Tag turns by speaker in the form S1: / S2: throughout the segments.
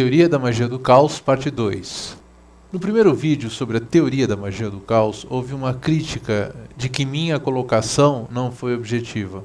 S1: Teoria da Magia do Caos, parte 2. No primeiro vídeo sobre a teoria da magia do caos, houve uma crítica de que minha colocação não foi objetiva.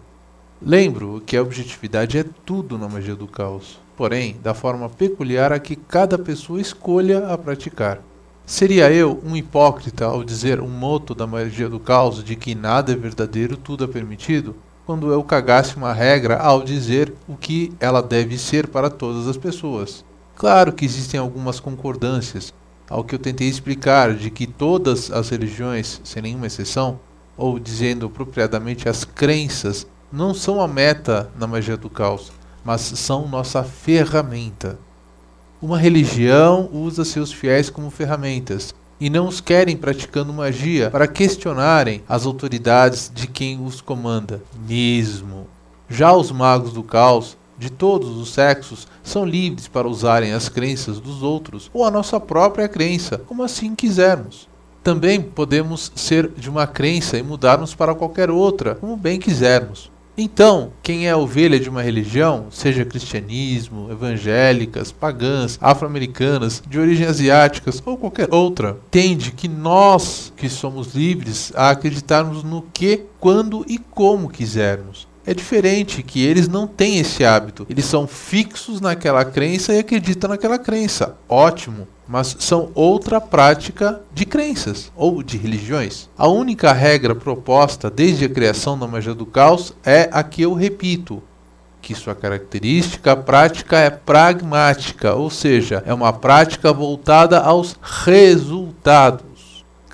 S1: Lembro que a objetividade é tudo na magia do caos, porém, da forma peculiar a que cada pessoa escolha a praticar. Seria eu um hipócrita ao dizer um moto da magia do caos de que nada é verdadeiro, tudo é permitido? Quando eu cagasse uma regra ao dizer o que ela deve ser para todas as pessoas. Claro que existem algumas concordâncias, ao que eu tentei explicar de que todas as religiões, sem nenhuma exceção, ou dizendo apropriadamente as crenças, não são a meta na magia do caos, mas são nossa ferramenta. Uma religião usa seus fiéis como ferramentas e não os querem praticando magia para questionarem as autoridades de quem os comanda, mesmo. Já os magos do caos de todos os sexos são livres para usarem as crenças dos outros ou a nossa própria crença, como assim quisermos. Também podemos ser de uma crença e mudarmos para qualquer outra, como bem quisermos. Então, quem é ovelha de uma religião, seja cristianismo, evangélicas, pagãs, afro-americanas, de origem asiáticas ou qualquer outra, tende que nós que somos livres a acreditarmos no que, quando e como quisermos é diferente, que eles não têm esse hábito. Eles são fixos naquela crença e acreditam naquela crença. Ótimo, mas são outra prática de crenças ou de religiões. A única regra proposta desde a criação da magia do caos é a que eu repito, que sua característica prática é pragmática, ou seja, é uma prática voltada aos resultados.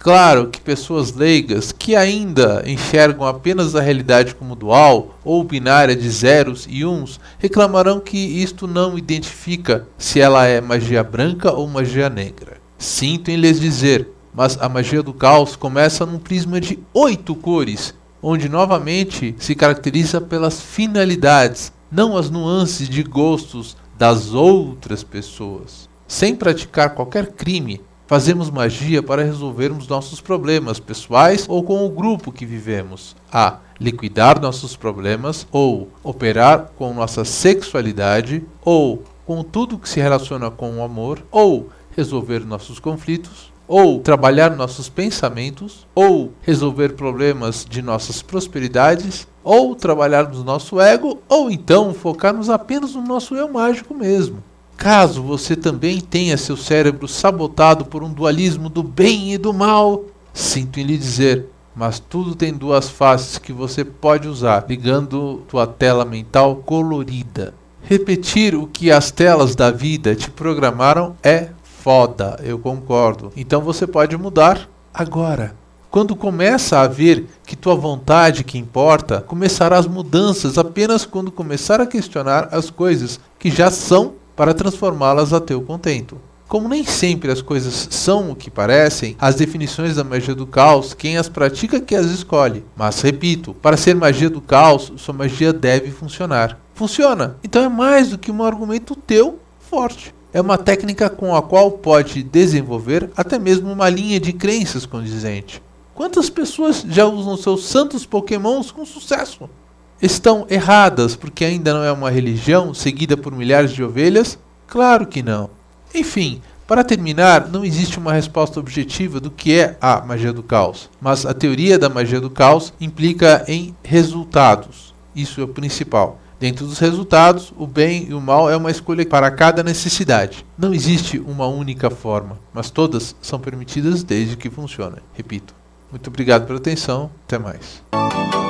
S1: Claro que pessoas leigas que ainda enxergam apenas a realidade como dual ou binária de zeros e uns reclamarão que isto não identifica se ela é magia branca ou magia negra. Sinto em lhes dizer, mas a magia do caos começa num prisma de oito cores, onde novamente se caracteriza pelas finalidades, não as nuances de gostos das outras pessoas. Sem praticar qualquer crime, Fazemos magia para resolvermos nossos problemas pessoais ou com o grupo que vivemos. A. Liquidar nossos problemas ou operar com nossa sexualidade ou com tudo que se relaciona com o amor ou resolver nossos conflitos ou trabalhar nossos pensamentos, ou resolver problemas de nossas prosperidades, ou trabalharmos nosso ego, ou então focarmos apenas no nosso eu mágico mesmo. Caso você também tenha seu cérebro sabotado por um dualismo do bem e do mal, sinto em lhe dizer, mas tudo tem duas faces que você pode usar, ligando tua tela mental colorida. Repetir o que as telas da vida te programaram é foda, eu concordo. Então você pode mudar agora. Quando começa a ver que tua vontade que importa, começará as mudanças apenas quando começar a questionar as coisas que já são para transformá-las a teu contento. Como nem sempre as coisas são o que parecem, as definições da magia do caos, quem as pratica que as escolhe. Mas repito, para ser magia do caos, sua magia deve funcionar. Funciona? Então é mais do que um argumento teu forte. É uma técnica com a qual pode desenvolver até mesmo uma linha de crenças condizente. Quantas pessoas já usam seus santos pokémons com sucesso? Estão erradas porque ainda não é uma religião seguida por milhares de ovelhas? Claro que não. Enfim, para terminar, não existe uma resposta objetiva do que é a magia do caos, mas a teoria da magia do caos implica em resultados. Isso é o principal. Dentro dos resultados, o bem e o mal é uma escolha para cada necessidade. Não existe uma única forma, mas todas são permitidas desde que funcionem. Repito. Muito obrigado pela atenção, até mais.